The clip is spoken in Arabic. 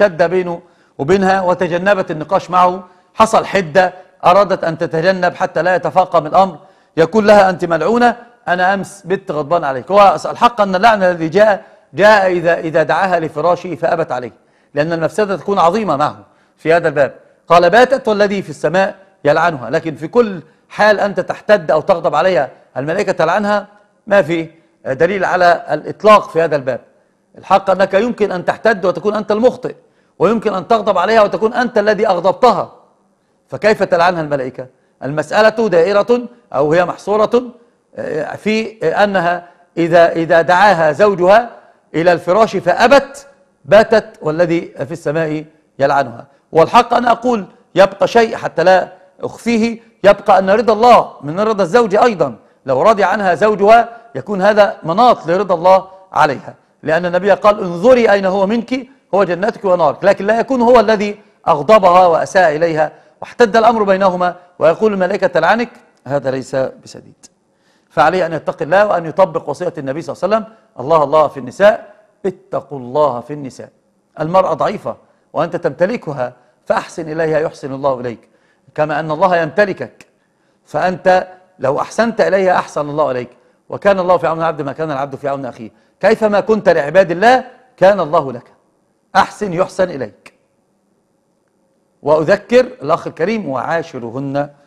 شد بينه وبينها وتجنبت النقاش معه حصل حدة أرادت أن تتجنب حتى لا يتفاقم الأمر يقول لها أنت ملعونة أنا أمس بت غضبان عليك هو الحق أن اللعن الذي جاء جاء إذا, إذا دعاها لفراشه فأبت عليه لأن المفسدة تكون عظيمة معه في هذا الباب قال باتت والذي في السماء يلعنها لكن في كل حال أنت تحتد أو تغضب عليها الملائكة تلعنها ما في دليل على الإطلاق في هذا الباب الحق أنك يمكن أن تحتد وتكون أنت المخطئ ويمكن أن تغضب عليها وتكون أنت الذي أغضبتها فكيف تلعنها الملائكة المسألة دائرة أو هي محصورة آه، في أنها إذا, إذا دعاها زوجها إلى الفراش فأبت باتت والذي في السماء يلعنها والحق أن أقول يبقى شيء حتى لا أخفيه يبقى أن رضا الله من رضا الزوج أيضا لو رضي عنها زوجها يكون هذا مناط لرضا الله عليها لأن النبي قال انظري أين هو منك هو جنتك ونارك لكن لا يكون هو الذي أغضبها وأساء إليها واحتد الأمر بينهما ويقول الملائكة تلعنك هذا ليس بسديد فعليه أن يتقي الله وأن يطبق وصية النبي صلى الله عليه وسلم الله الله في النساء اتقوا الله في النساء المرأة ضعيفة وأنت تمتلكها فأحسن إليها يحسن الله إليك كما أن الله يمتلكك فأنت لو أحسنت إليها أحسن الله إليك وكان الله في عون العبد ما كان العبد في عون أخيه كيفما كنت لعباد الله كان الله لك أحسن يحسن إليك وأذكر الأخ الكريم وعاشرهن